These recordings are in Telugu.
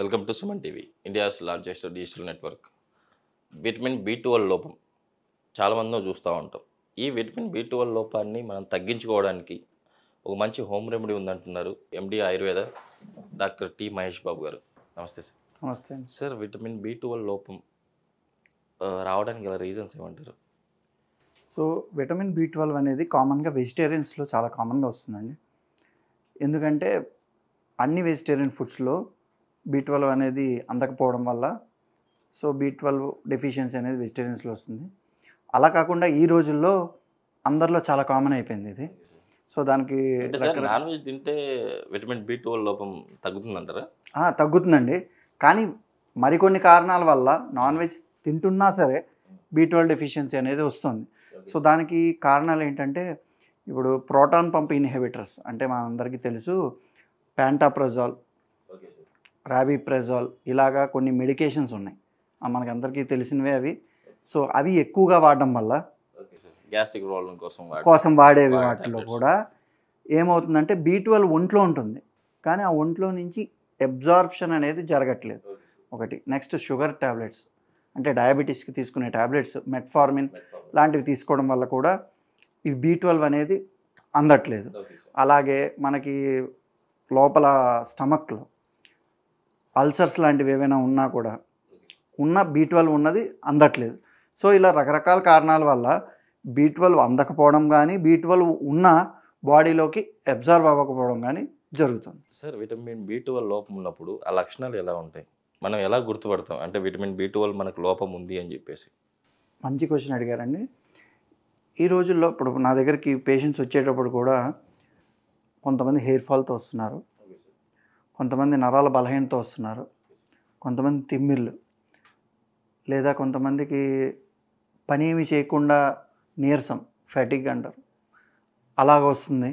Welcome to Suman TV India's largest digital network vitamin B twelve లోపం చాలామందిలో చూస్తూ ఉంటాం ఈ విటమిన్ బి టువల్ లోపాన్ని మనం తగ్గించుకోవడానికి ఒక మంచి హోమ్ రెమెడీ ఉందంటున్నారు MD Ayurveda doctor T Mahesh Babu గారు నమస్తే సార్ నమస్తే సార్ విటమిన్ బి టువల్ లోపం రావడానికి గల రీజన్స్ ఏమంటారు సో విటమిన్ బి ట్వెల్వ్ అనేది కామన్గా వెజిటేరియన్స్లో చాలా కామన్గా వస్తుందండి ఎందుకంటే అన్ని వెజిటేరియన్ ఫుడ్స్లో బి ట్వెల్వ్ అనేది అందకపోవడం వల్ల సో బీ ట్వెల్వ్ డెఫిషియన్సీ అనేది వెజిటేరియన్స్లో వస్తుంది అలా కాకుండా ఈ రోజుల్లో అందరిలో చాలా కామన్ అయిపోయింది ఇది సో దానికి నాన్ వెజ్ తింటే విటమిన్ బి ట్వెల్వ్ లోపం తగ్గుతుందంటారా తగ్గుతుందండి కానీ మరికొన్ని కారణాల వల్ల నాన్ వెజ్ తింటున్నా సరే బి ట్వెల్వ్ డెఫిషియన్సీ అనేది వస్తుంది సో దానికి కారణాలు ఏంటంటే ఇప్పుడు ప్రోటాన్ పంప్ ఇన్హెబిటర్స్ అంటే మనందరికీ తెలుసు ప్యాంటాప్రజాల్ రాబిప్రెజాల్ ఇలాగా కొన్ని మెడికేషన్స్ ఉన్నాయి అందరికీ తెలిసినవే అవి సో అవి ఎక్కువగా వాడడం వల్ల కోసం వాడేవి వాటిలో కూడా ఏమవుతుందంటే బీ ట్వెల్వ్ ఒంట్లో ఉంటుంది కానీ ఆ ఒంట్లో నుంచి అబ్జార్ప్షన్ అనేది జరగట్లేదు ఒకటి నెక్స్ట్ షుగర్ ట్యాబ్లెట్స్ అంటే డయాబెటీస్కి తీసుకునే ట్యాబ్లెట్స్ మెట్ఫార్మిన్ లాంటివి తీసుకోవడం వల్ల కూడా ఈ బీ ట్వెల్వ్ అనేది అందట్లేదు అలాగే మనకి లోపల స్టమక్లో అల్సర్స్ లాంటివి ఏవైనా ఉన్నా కూడా ఉన్న బీ ట్వెల్వ్ ఉన్నది అందట్లేదు సో ఇలా రకరకాల కారణాల వల్ల బీ ట్వెల్వ్ అందకపోవడం కానీ బీ ట్వెల్వ్ ఉన్న బాడీలోకి అబ్జర్వ్ అవ్వకపోవడం కానీ జరుగుతుంది సార్ విటమిన్ బీ ట్వెల్వ్ లోపం ఉన్నప్పుడు ఆ లక్షణాలు ఎలా ఉంటాయి మనం ఎలా గుర్తుపడతాం అంటే విటమిన్ బీ ట్వెల్వ్ మనకు లోపం ఉంది అని చెప్పేసి మంచి క్వశ్చన్ అడిగారండి ఈ రోజుల్లో ఇప్పుడు నా దగ్గరికి పేషెంట్స్ వచ్చేటప్పుడు కూడా కొంతమంది హెయిర్ ఫాల్తో వస్తున్నారు కొంతమంది నరాల బలహీనతో వస్తున్నారు కొంతమంది తిమ్మిర్లు లేదా కొంతమందికి పని ఏమి చేయకుండా నీరసం ఫ్యాటిక్ అంటారు అలాగ వస్తుంది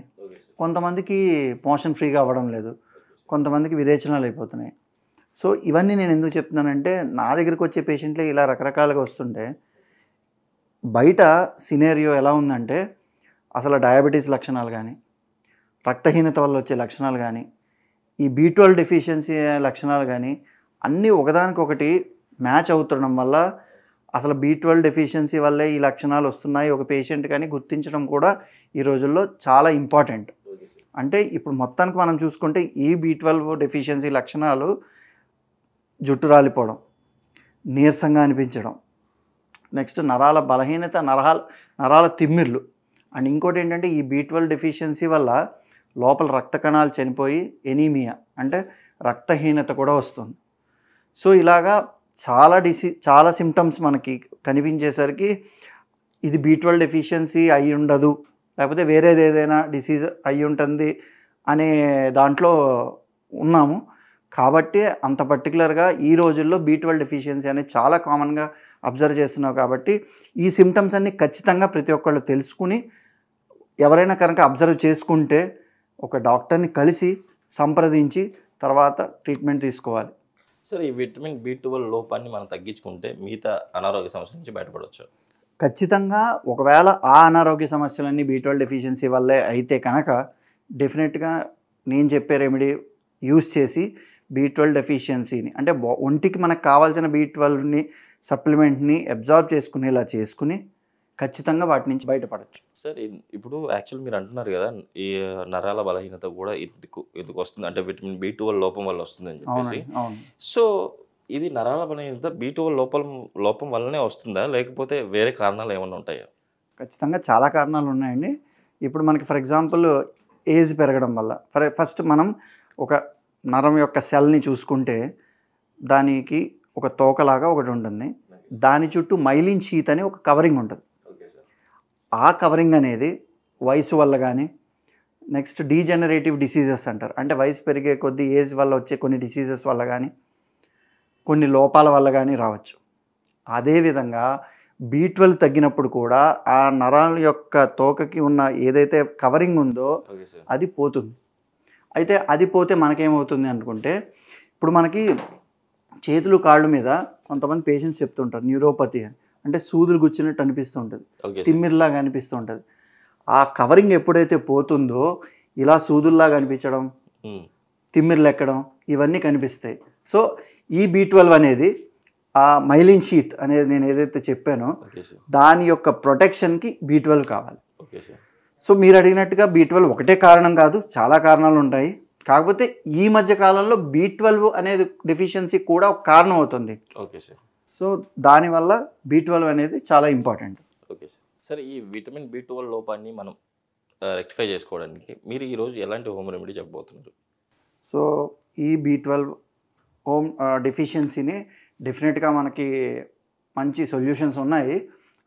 కొంతమందికి మోషన్ ఫ్రీగా అవ్వడం లేదు కొంతమందికి విరేచనాలు అయిపోతున్నాయి సో ఇవన్నీ నేను ఎందుకు చెప్తున్నానంటే నా దగ్గరికి వచ్చే పేషెంట్లే ఇలా రకరకాలుగా వస్తుంటే బయట సినేరియో ఎలా ఉందంటే అసలు డయాబెటీస్ లక్షణాలు కానీ రక్తహీనత వల్ల వచ్చే లక్షణాలు కానీ ఈ బీ ట్వెల్వ్ డెఫిషియన్సీ లక్షణాలు కానీ అన్నీ ఒకదానికొకటి మ్యాచ్ అవుతుండడం వల్ల అసలు బీ ట్వెల్వ్ డెఫిషియన్సీ వల్లే ఈ లక్షణాలు వస్తున్నాయి ఒక పేషెంట్ కానీ గుర్తించడం కూడా ఈ రోజుల్లో చాలా ఇంపార్టెంట్ అంటే ఇప్పుడు మొత్తానికి మనం చూసుకుంటే ఈ బీ ట్వెల్వ్ డెఫిషియన్సీ లక్షణాలు జుట్టు రాలిపోవడం నీరసంగా అనిపించడం నెక్స్ట్ నరాల బలహీనత నరాల నరాల తిమ్మిర్లు అండ్ ఇంకోటి ఏంటంటే ఈ బీ ట్వెల్వ్ డెఫిషియన్సీ వల్ల లోపల రక్త కణాలు చనిపోయి ఎనీమియా అంటే రక్తహీనత కూడా వస్తుంది సో ఇలాగా చాలా డిసీ చాలా సిమ్టమ్స్ మనకి కనిపించేసరికి ఇది బీ ట్వెల్వ్ డెఫిషియన్సీ అయి ఉండదు లేకపోతే వేరేది ఏదైనా డిసీజ్ అయి ఉంటుంది అనే దాంట్లో ఉన్నాము కాబట్టి అంత పర్టికులర్గా ఈ రోజుల్లో బీ ట్వెల్వ్ డెఫిషియన్సీ అనేది చాలా కామన్గా అబ్జర్వ్ చేస్తున్నావు కాబట్టి ఈ సిమ్టమ్స్ అన్నీ ఖచ్చితంగా ప్రతి ఒక్కళ్ళు తెలుసుకుని ఎవరైనా కనుక అబ్జర్వ్ చేసుకుంటే ఒక డాక్టర్ని కలిసి సంప్రదించి తర్వాత ట్రీట్మెంట్ తీసుకోవాలి సరే ఈ విటమిన్ బి ట్వెల్వ్ లోపాన్ని మనం తగ్గించుకుంటే మిగతా అనారోగ్య సమస్య నుంచి బయటపడవచ్చు ఖచ్చితంగా ఒకవేళ ఆ అనారోగ్య సమస్యలన్నీ బి ట్వెల్వ్ డెఫిషియన్సీ వల్లే అయితే కనుక డెఫినెట్గా నేను చెప్పే రెమెడీ యూస్ చేసి బి ట్వెల్వ్ డెఫిషియన్సీని అంటే ఒంటికి మనకు కావాల్సిన బి ట్వెల్వ్ని సప్లిమెంట్ని అబ్జార్బ్ చేసుకునేలా చేసుకుని ఖచ్చితంగా వాటి నుంచి బయటపడచ్చు సార్ ఇప్పుడు యాక్చువల్ మీరు అంటున్నారు కదా ఈ నరాల బలహీనత కూడా ఇది ఎందుకు వస్తుంది అంటే విటమిన్ బి టువల్ లోపం వల్ల అని చెప్పేసి సో ఇది నరాల బలహీనత బి టువల్ లోపం లోపం వల్లనే వస్తుందా లేకపోతే వేరే కారణాలు ఏమైనా ఉంటాయా ఖచ్చితంగా చాలా కారణాలు ఉన్నాయండి ఇప్పుడు మనకి ఫర్ ఎగ్జాంపుల్ ఏజ్ పెరగడం వల్ల ఫర్ ఫస్ట్ మనం ఒక నరం యొక్క సెల్ని చూసుకుంటే దానికి ఒక తోకలాగా ఒకటి ఉంటుంది దాని చుట్టూ మైలిన్ చీత్ అని ఒక కవరింగ్ ఉంటుంది ఆ కవరింగ్ అనేది వయసు వల్ల కానీ నెక్స్ట్ డీజెనరేటివ్ డిసీజెస్ అంటారు అంటే వయసు పెరిగే కొద్ది ఏజ్ వల్ల వచ్చే కొన్ని డిసీజెస్ వల్ల కానీ కొన్ని లోపాల వల్ల కానీ రావచ్చు అదేవిధంగా బీ ట్వెల్వ్ తగ్గినప్పుడు కూడా ఆ నరాల యొక్క తోకకి ఉన్న ఏదైతే కవరింగ్ ఉందో అది పోతుంది అయితే అది పోతే మనకేమవుతుంది అనుకుంటే ఇప్పుడు మనకి చేతులు కాళ్ళు మీద కొంతమంది పేషెంట్స్ చెప్తుంటారు న్యూరోపతి అని అంటే సూదులు గుచ్చినట్టు అనిపిస్తూ ఉంటుంది తిమ్మిరిలాగా అనిపిస్తూ ఉంటుంది ఆ కవరింగ్ ఎప్పుడైతే పోతుందో ఇలా సూదుల్లాగా అనిపించడం hmm. తిమ్మిర్లు ఎక్కడం ఇవన్నీ కనిపిస్తాయి సో ఈ బీ ట్వెల్వ్ అనేది ఆ మైలిన్ షీత్ అనేది నేను ఏదైతే చెప్పానో దాని యొక్క ప్రొటెక్షన్కి బీ ట్వెల్వ్ కావాలి సో మీరు అడిగినట్టుగా బీ ట్వెల్వ్ ఒకటే కారణం కాదు చాలా కారణాలు ఉంటాయి కాకపోతే ఈ మధ్య కాలంలో బీ ట్వెల్వ్ అనేది డెఫిషియన్సీ కూడా ఒక కారణం అవుతుంది ఓకే సార్ సో దానివల్ల బీ ట్వెల్వ్ అనేది చాలా ఇంపార్టెంట్ ఓకే సార్ సార్ ఈ విటమిన్ బి ట్వెల్వ్ లోపాన్ని మనం రెక్టిఫై చేసుకోవడానికి మీరు ఈరోజు ఎలాంటి హోమ్ రెమెడీ చెప్పబోతున్నారు సో ఈ బి ట్వెల్వ్ హోమ్ డెఫిషియన్సీని డెఫినెట్గా మనకి మంచి సొల్యూషన్స్ ఉన్నాయి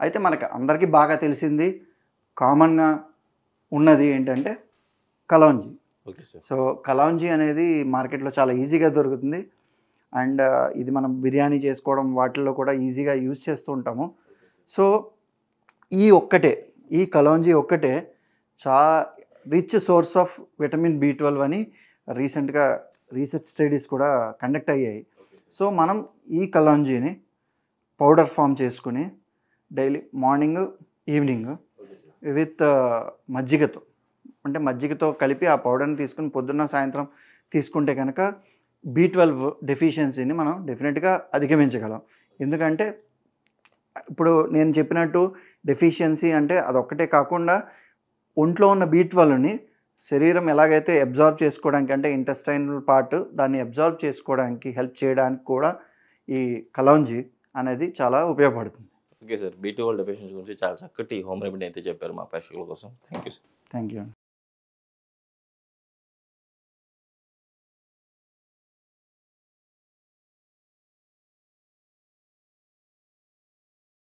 అయితే మనకి అందరికీ బాగా తెలిసింది కామన్గా ఉన్నది ఏంటంటే kalonji okay sir so kalonji అనేది మార్కెట్లో చాలా ఈజీగా దొరుకుతుంది అండ్ ఇది మనం బిర్యానీ చేసుకోవడం వాటిల్లో కూడా ఈజీగా యూజ్ చేస్తూ ఉంటాము సో ఈ ఒక్కటే ఈ కలోంజీ ఒక్కటే చా rich source of vitamin B twelve అని రీసెంట్గా రీసెర్చ్ స్టడీస్ కూడా కండక్ట్ అయ్యాయి సో మనం ఈ కలోంజీని పౌడర్ ఫామ్ చేసుకుని డైలీ మార్నింగ్ ఈవినింగ్ విత్ మజ్జిగతో అంటే మజ్జిగతో కలిపి ఆ పౌడర్ని తీసుకుని పొద్దున్న సాయంత్రం తీసుకుంటే కనుక బీ ట్వెల్వ్ డెఫిషియన్సీని మనం డెఫినెట్గా అధిగమించగలం ఎందుకంటే ఇప్పుడు నేను చెప్పినట్టు డెఫిషియన్సీ అంటే అదొక్కటే కాకుండా ఒంట్లో ఉన్న బీ ట్వెల్వ్ని శరీరం ఎలాగైతే అబ్జార్బ్ చేసుకోవడానికి అంటే ఇంటెస్టైనల్ పార్ట్ దాన్ని అబ్జార్బ్ చేసుకోవడానికి హెల్ప్ చేయడానికి కూడా ఈ కలౌంజీ అనేది చాలా ఉపయోగపడుతుంది ఓకే సార్ బీటీ వాళ్ళ డెఫిషియన్సీ గురించి చాలా చక్కటి హోమ్ రెమెడీ అయితే చెప్పారు మా ప్రేక్షకుల కోసం thank you sir thank you